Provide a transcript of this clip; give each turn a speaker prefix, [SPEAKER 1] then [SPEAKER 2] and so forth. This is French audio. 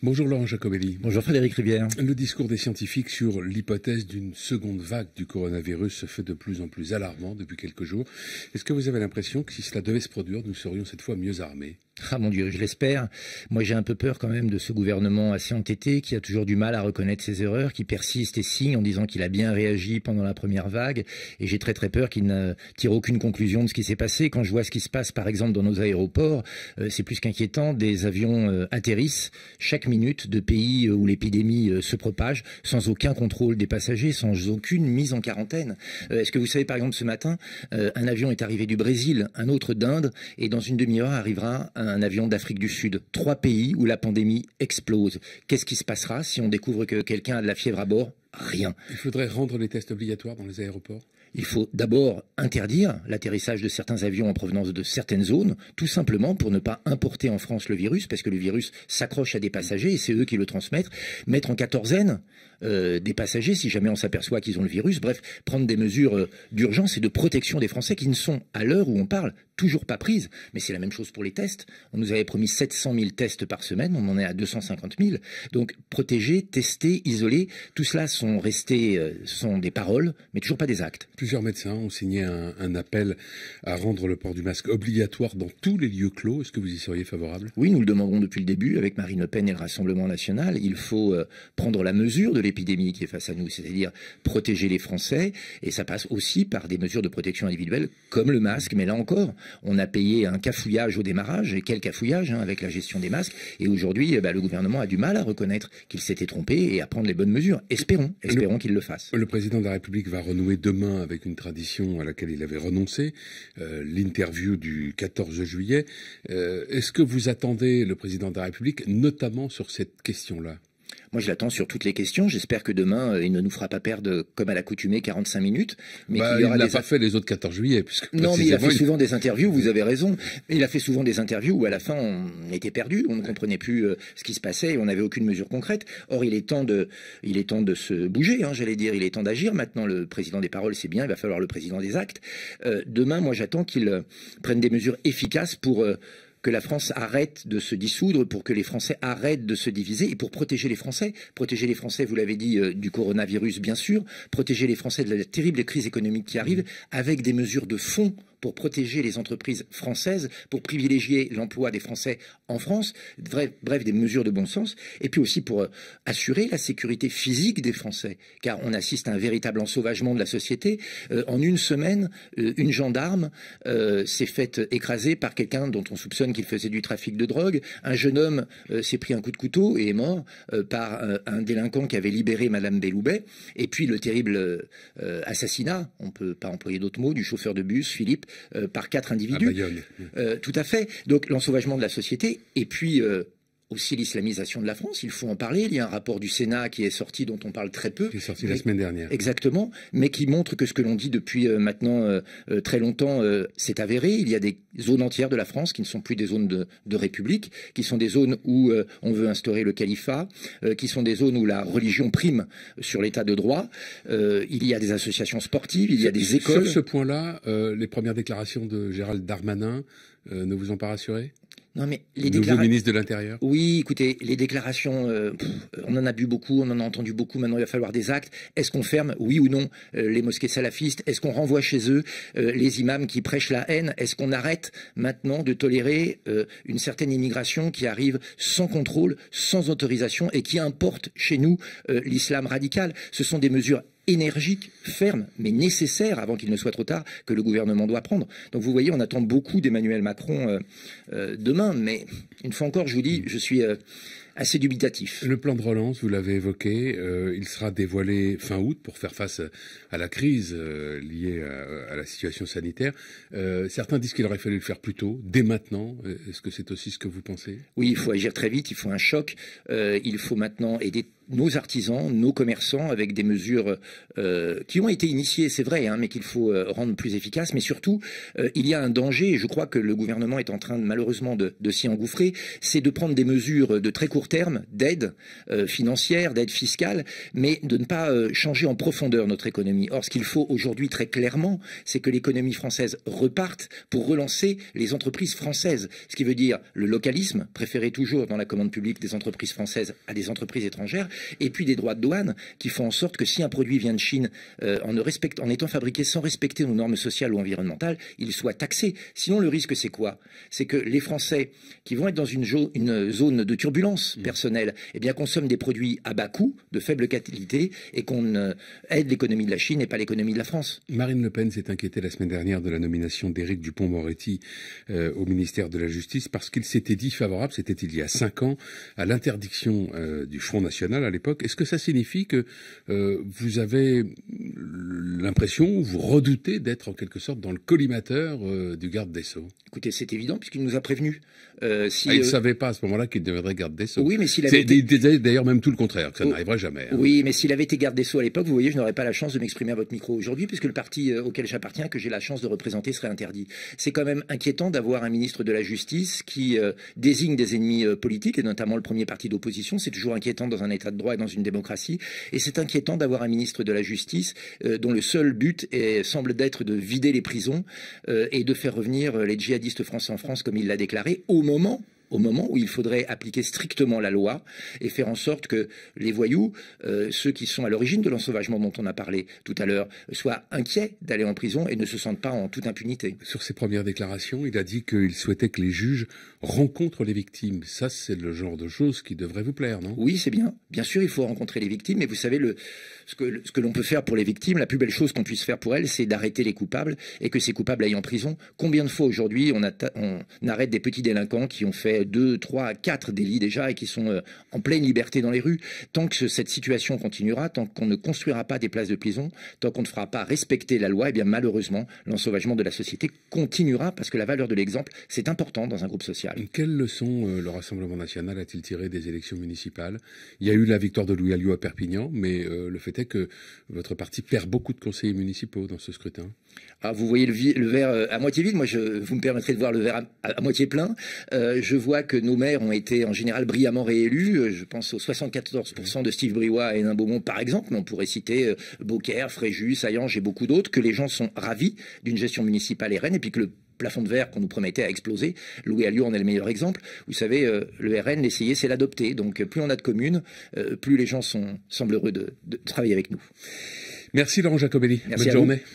[SPEAKER 1] Bonjour Laurent Jacobelli. Bonjour Frédéric Rivière. Le discours des scientifiques sur l'hypothèse d'une seconde vague du coronavirus se fait de plus en plus alarmant depuis quelques jours. Est-ce que vous avez l'impression que si cela
[SPEAKER 2] devait se produire, nous serions cette fois mieux armés ah mon Dieu, je l'espère. Moi j'ai un peu peur quand même de ce gouvernement assez entêté qui a toujours du mal à reconnaître ses erreurs, qui persiste et signe en disant qu'il a bien réagi pendant la première vague. Et j'ai très très peur qu'il ne tire aucune conclusion de ce qui s'est passé. Quand je vois ce qui se passe par exemple dans nos aéroports, euh, c'est plus qu'inquiétant. Des avions euh, atterrissent. Chaque minutes de pays euh, où l'épidémie euh, se propage sans aucun contrôle des passagers, sans aucune mise en quarantaine. Euh, est-ce que vous savez, par exemple, ce matin, un avion est arrivé du Brésil, un autre d'Inde, et dans une demi-heure arrivera un avion d'Afrique du Sud. Trois pays où la pandémie explose. Qu'est-ce qui se passera si on découvre que quelqu'un a de la fièvre à bord Rien.
[SPEAKER 1] Il faudrait rendre les tests obligatoires dans les aéroports
[SPEAKER 2] il faut d'abord interdire l'atterrissage de certains avions en provenance de certaines zones, tout simplement pour ne pas importer en France le virus, parce que le virus s'accroche à des passagers et c'est eux qui le transmettent, mettre en quatorzaine euh, des passagers si jamais on s'aperçoit qu'ils ont le virus, bref, prendre des mesures euh, d'urgence et de protection des Français qui ne sont, à l'heure où on parle, toujours pas prise, mais c'est la même chose pour les tests. On nous avait promis 700 000 tests par semaine, on en est à 250 000. Donc protéger, tester, isoler, tout cela sont restés, euh, sont des paroles, mais toujours pas des actes. Plusieurs médecins ont signé un, un appel à rendre le port du masque obligatoire dans tous les lieux clos. Est-ce que vous y seriez favorable Oui, nous le demandons depuis le début avec Marine Le Pen et le Rassemblement national. Il faut euh, prendre la mesure de l'épidémie qui est face à nous, c'est-à-dire protéger les Français, et ça passe aussi par des mesures de protection individuelle comme le masque, mais là encore, on a payé un cafouillage au démarrage, et quel cafouillage hein, avec la gestion des masques. Et aujourd'hui, eh ben, le gouvernement a du mal à reconnaître qu'il s'était trompé et à prendre les bonnes mesures. Espérons, espérons qu'il le fasse. Le président de
[SPEAKER 1] la République va renouer demain avec une tradition à laquelle il avait renoncé, euh, l'interview du 14 juillet. Euh, est-ce que vous attendez le président de la République, notamment sur
[SPEAKER 2] cette question-là moi, je l'attends sur toutes les questions. J'espère que demain, euh, il ne nous fera pas perdre, euh, comme à l'accoutumée, 45 minutes. Mais bah, il n'a pas fait
[SPEAKER 1] les autres 14 juillet,
[SPEAKER 2] puisque non, mais il a fait souvent des interviews. Vous avez raison. Il a fait souvent des interviews où à la fin, on était perdu, on ne comprenait plus euh, ce qui se passait et on n'avait aucune mesure concrète. Or, il est temps de, se bouger. Hein, j'allais dire, il est temps d'agir. Maintenant, le président des paroles, c'est bien. Il va falloir le président des actes. demain, moi, j'attends qu'il prenne des mesures efficaces pour que la France arrête de se dissoudre, pour que les Français arrêtent de se diviser et pour protéger les Français. Protéger les Français, vous l'avez dit, euh, du coronavirus, bien sûr. Protéger les Français de la terrible crise économique qui arrive avec des mesures de fond pour protéger les entreprises françaises, pour privilégier l'emploi des Français en France, bref, des mesures de bon sens, et puis aussi pour euh, assurer la sécurité physique des Français, car on assiste à un véritable ensauvagement de la société. Euh, en une semaine, euh, une gendarme s'est faite écraser par quelqu'un dont on soupçonne qu'il faisait du trafic de drogue, un jeune homme s'est pris un coup de couteau et est mort par un délinquant qui avait libéré Madame Belloubet, et puis le terrible assassinat, on ne peut pas employer d'autres mots, du chauffeur de bus, Philippe, euh, par quatre individus. Euh, tout à fait. Donc l'ensauvagement de la société et puis euh, aussi l'islamisation de la France, il faut en parler. Il y a un rapport du Sénat qui est sorti, dont on parle très peu. Qui est sorti la semaine dernière. Exactement, mais qui montre que ce que l'on dit depuis euh, maintenant euh, euh, très longtemps s'est avéré. Il y a des zones entières de la France qui ne sont plus des zones de, de république, qui sont des zones où on veut instaurer le califat, qui sont des zones où la religion prime sur l'état de droit. il y a des associations sportives, il y a des écoles. Sur ce
[SPEAKER 1] point-là, les premières déclarations de Gérald Darmanin ne vous ont pas rassuré non, de l'Intérieur.
[SPEAKER 2] Oui, écoutez, les déclarations, euh, on en a bu beaucoup, on en a entendu beaucoup. Maintenant, il va falloir des actes. Est-ce qu'on ferme, oui ou non, euh, les mosquées salafistes Est-ce qu'on renvoie chez eux euh, les imams qui prêchent la haine Est-ce qu'on arrête maintenant de tolérer une certaine immigration qui arrive sans contrôle, sans autorisation et qui importe chez nous l'islam radical Ce sont des mesures énergique, ferme, mais nécessaire avant qu'il ne soit trop tard, que le gouvernement doit prendre. Donc vous voyez, on attend beaucoup d'Emmanuel Macron euh, euh, demain, mais une fois encore, je vous dis, je suis... Euh, assez dubitatif. Le plan de relance, vous l'avez évoqué, euh, il sera dévoilé fin août pour faire face
[SPEAKER 1] à la crise euh, liée à, la situation sanitaire. Euh, certains disent qu'il aurait fallu le faire
[SPEAKER 2] plus tôt, dès maintenant. Est-ce que c'est aussi ce que vous pensez Oui, il faut agir très vite, il faut un choc. il faut maintenant aider nos artisans, nos commerçants, avec des mesures qui ont été initiées, c'est vrai, hein, mais qu'il faut rendre plus efficaces. Mais surtout, il y a un danger, et je crois que le gouvernement est en train malheureusement de, de s'y engouffrer, c'est de prendre des mesures de très court termes terme d'aide euh, financière, d'aide fiscale, mais de ne pas euh, changer en profondeur notre économie. Or, ce qu'il faut aujourd'hui très clairement, c'est que l'économie française reparte pour relancer les entreprises françaises. Ce qui veut dire le localisme, préféré toujours dans la commande publique des entreprises françaises à des entreprises étrangères, et puis des droits de douane qui font en sorte que si un produit vient de Chine euh, en, ne en étant fabriqué sans respecter nos normes sociales ou environnementales, il soit taxé. Sinon, le risque, c'est quoi C'est que les Français qui vont être dans une zone de turbulence, Mm. personnel, eh bien, consomme des produits à bas coût, de faible qualité, et qu'on euh, aide l'économie de la Chine et pas l'économie de la France.
[SPEAKER 1] Marine Le Pen s'est inquiétée la semaine dernière de la nomination d'Éric Dupont-Moretti euh, au ministère de la Justice parce qu'il s'était dit favorable, c'était il y a cinq ans, à l'interdiction euh, du Front National à l'époque. Est-ce que ça signifie que vous avez l'impression, vous redoutez d'être en quelque sorte dans le collimateur du garde des Sceaux
[SPEAKER 2] Écoutez, c'est évident puisqu'il nous a prévenus. Ah, il ne savait
[SPEAKER 1] pas à ce moment-là qu'il deviendrait garde des Sceaux. Oui, mais s'il avait D'ailleurs, même tout le contraire, ça n'arrivera jamais. Hein. Oui,
[SPEAKER 2] mais s'il avait été garde des Sceaux à l'époque, vous voyez, je n'aurais pas la chance de m'exprimer à votre micro aujourd'hui, puisque le parti euh, auquel j'appartiens, que j'ai la chance de représenter, serait interdit. C'est quand même inquiétant d'avoir un ministre de la Justice qui euh, désigne des ennemis euh, politiques, et notamment le premier parti d'opposition. C'est toujours inquiétant dans un État de droit et dans une démocratie. Et c'est inquiétant d'avoir un ministre de la Justice dont le seul but semble être de vider les prisons et de faire revenir les djihadistes français en France, comme il l'a déclaré, au moment au moment où il faudrait appliquer strictement la loi et faire en sorte que les voyous, euh, ceux qui sont à l'origine de l'ensauvagement dont on a parlé tout à l'heure, soient inquiets d'aller en prison et ne se sentent pas en toute impunité. Sur ses premières déclarations, il a
[SPEAKER 1] dit qu'il souhaitait que les juges rencontrent les victimes. Ça, c'est le genre de choses qui devrait vous plaire,
[SPEAKER 2] non Oui, c'est bien. Bien sûr, il faut rencontrer les victimes, mais vous savez, le, ce que, ce que l'on peut faire pour les victimes, la plus belle chose qu'on puisse faire pour elles, c'est d'arrêter les coupables et que ces coupables aillent en prison. Combien de fois aujourd'hui on, on arrête des petits délinquants qui ont fait 2, 3, 4 délits déjà et qui sont euh, en pleine liberté dans les rues. Tant que cette situation continuera, tant qu'on ne construira pas des places de prison, tant qu'on ne fera pas respecter la loi, et eh bien malheureusement, l'ensauvagement de la société continuera parce que la valeur de l'exemple, c'est important dans un groupe social.
[SPEAKER 1] Et quelle leçon euh, le Rassemblement national a-t-il tiré des élections municipales Il y a eu la victoire de Louis Alliot à Perpignan, mais euh, le fait est que votre parti perd beaucoup de conseillers municipaux dans ce scrutin.
[SPEAKER 2] Ah, vous voyez le, verre à moitié vide. Moi, je, vous me permettrez de voir le verre à, moitié plein. je vous que nos maires ont été en général brillamment réélus. Euh, je pense aux 74% de Steve Briouat et Nain Beaumont, par exemple, mais on pourrait citer euh, Beaucaire, Fréjus, Saillange et beaucoup d'autres, que les gens sont ravis d'une gestion municipale RN. et puis que le plafond de verre qu'on nous promettait a explosé. Louis Alliot en est le meilleur exemple. Vous savez, euh, le RN, l'essayer, c'est l'adopter. Donc plus on a de communes, plus les gens sont, semblent heureux de, travailler avec nous. Merci Laurent
[SPEAKER 1] Jacobelli. Merci Bonne journée.